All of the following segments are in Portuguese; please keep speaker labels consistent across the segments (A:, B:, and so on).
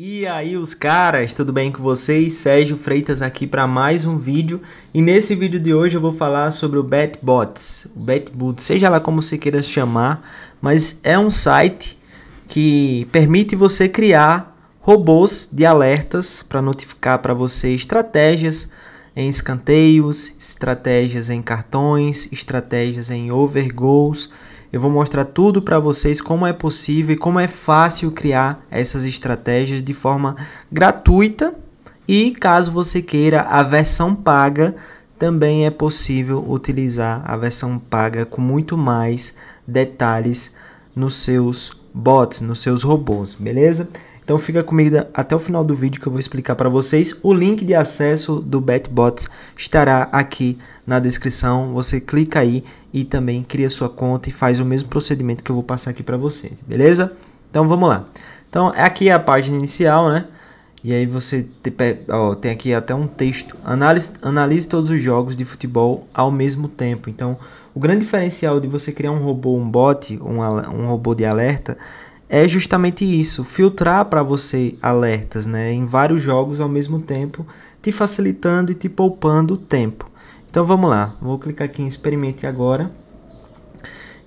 A: E aí, os caras, tudo bem com vocês? Sérgio Freitas aqui para mais um vídeo. E nesse vídeo de hoje eu vou falar sobre o BetBots, o BetBoot, seja lá como você queira chamar, mas é um site que permite você criar robôs de alertas para notificar para você estratégias em escanteios, estratégias em cartões, estratégias em overgoals eu vou mostrar tudo para vocês como é possível e como é fácil criar essas estratégias de forma gratuita. E caso você queira a versão paga, também é possível utilizar a versão paga com muito mais detalhes nos seus bots, nos seus robôs, beleza? Então fica comigo até o final do vídeo que eu vou explicar para vocês. O link de acesso do BetBots estará aqui na descrição. Você clica aí e também cria sua conta e faz o mesmo procedimento que eu vou passar aqui para vocês, beleza? Então vamos lá. Então é aqui é a página inicial, né? E aí você te, ó, tem aqui até um texto. Analise, analise todos os jogos de futebol ao mesmo tempo. Então o grande diferencial de você criar um robô, um bot, um, um robô de alerta é justamente isso, filtrar para você alertas, né, em vários jogos ao mesmo tempo, te facilitando e te poupando tempo. Então vamos lá, vou clicar aqui em experimente agora.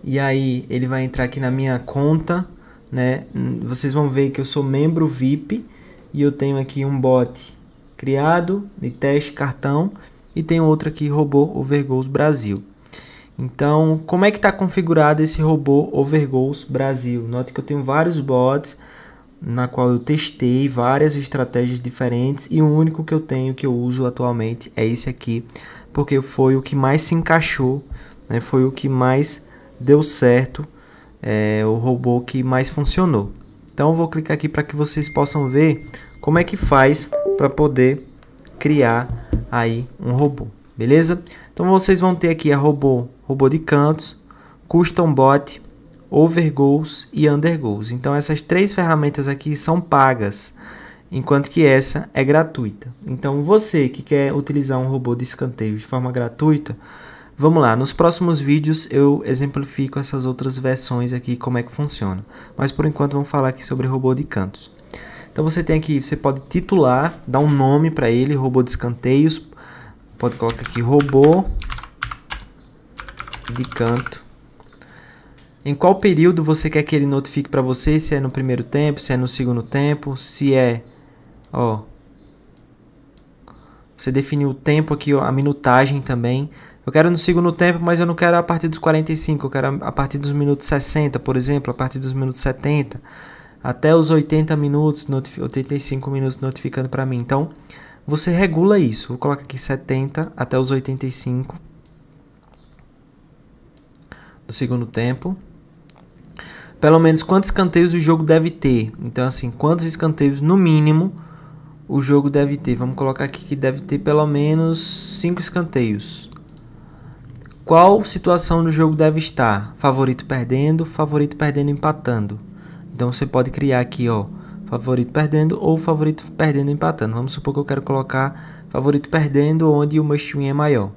A: E aí ele vai entrar aqui na minha conta, né? Vocês vão ver que eu sou membro VIP e eu tenho aqui um bot criado de teste cartão e tem outro aqui robô Overgoals Brasil. Então, como é que está configurado esse robô Overgoals Brasil? Note que eu tenho vários bots na qual eu testei várias estratégias diferentes e o único que eu tenho que eu uso atualmente é esse aqui, porque foi o que mais se encaixou, né? foi o que mais deu certo, é, o robô que mais funcionou. Então vou clicar aqui para que vocês possam ver como é que faz para poder criar aí um robô, beleza? Então vocês vão ter aqui a robô, robô de cantos, custom bot, goals e goals Então essas três ferramentas aqui são pagas, enquanto que essa é gratuita. Então você que quer utilizar um robô de escanteio de forma gratuita, vamos lá, nos próximos vídeos eu exemplifico essas outras versões aqui como é que funciona. Mas por enquanto vamos falar aqui sobre robô de cantos. Então você tem aqui, você pode titular, dar um nome para ele, robô de escanteios, pode colocar aqui robô de canto. Em qual período você quer que ele notifique para você? Se é no primeiro tempo, se é no segundo tempo, se é, ó. Você definiu o tempo aqui, ó, a minutagem também. Eu quero no segundo tempo, mas eu não quero a partir dos 45, eu quero a partir dos minutos 60, por exemplo, a partir dos minutos 70, até os 80 minutos, 85 minutos notificando para mim. Então, você regula isso. Vou colocar aqui 70 até os 85 do segundo tempo. Pelo menos quantos escanteios o jogo deve ter? Então, assim, quantos escanteios no mínimo o jogo deve ter? Vamos colocar aqui que deve ter pelo menos 5 escanteios. Qual situação do jogo deve estar? Favorito perdendo, favorito perdendo empatando. Então você pode criar aqui, ó, favorito perdendo ou favorito perdendo empatando. Vamos supor que eu quero colocar favorito perdendo onde o must-win é maior.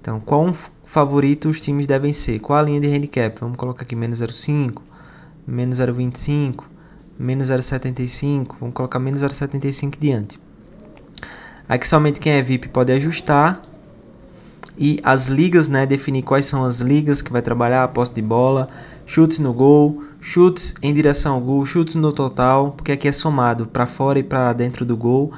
A: Então, qual favorito os times devem ser? Qual a linha de handicap? Vamos colocar aqui menos 0,5, menos 0,25, menos 0,75. Vamos colocar menos 0,75 diante. Aqui somente quem é VIP pode ajustar e as ligas, né? Definir quais são as ligas que vai trabalhar a posse de bola, chutes no gol, chutes em direção ao gol, chutes no total, porque aqui é somado para fora e para dentro do gol,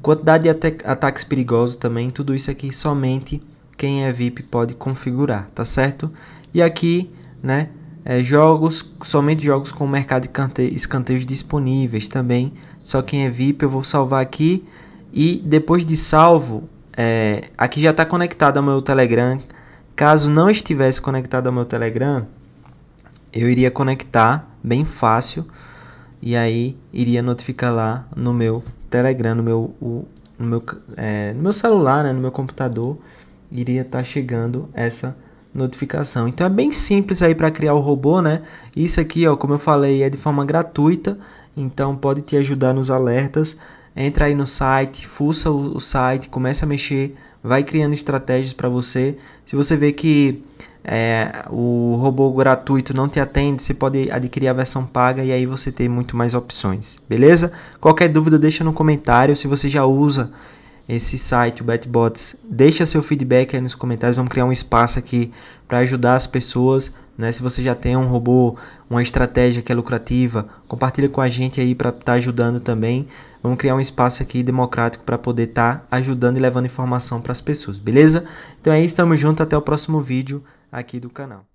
A: quantidade de ataques perigosos também, tudo isso aqui somente quem é VIP pode configurar, tá certo? E aqui, né? É, jogos, somente jogos com mercado de escanteios disponíveis também. Só quem é VIP eu vou salvar aqui e depois de salvo é, aqui já está conectado ao meu Telegram. Caso não estivesse conectado ao meu Telegram, eu iria conectar bem fácil e aí iria notificar lá no meu Telegram, no meu, o, no meu, é, no meu celular, né, no meu computador, iria estar tá chegando essa notificação. Então é bem simples aí para criar o robô, né? Isso aqui, ó, como eu falei, é de forma gratuita, então pode te ajudar nos alertas entra aí no site, fuça o, site, começa a mexer, vai criando estratégias para você. Se você vê que é, o robô gratuito não te atende, você pode adquirir a versão paga e aí você tem muito mais opções, beleza? Qualquer dúvida deixa no comentário, se você já usa esse site, o BetBots, deixa seu feedback aí nos comentários, vamos criar um espaço aqui para ajudar as pessoas. Né? Se você já tem um robô, uma estratégia que é lucrativa, compartilha com a gente aí para estar tá ajudando também. Vamos criar um espaço aqui democrático para poder estar tá ajudando e levando informação para as pessoas, beleza? Então é isso, estamos junto, até o próximo vídeo aqui do canal.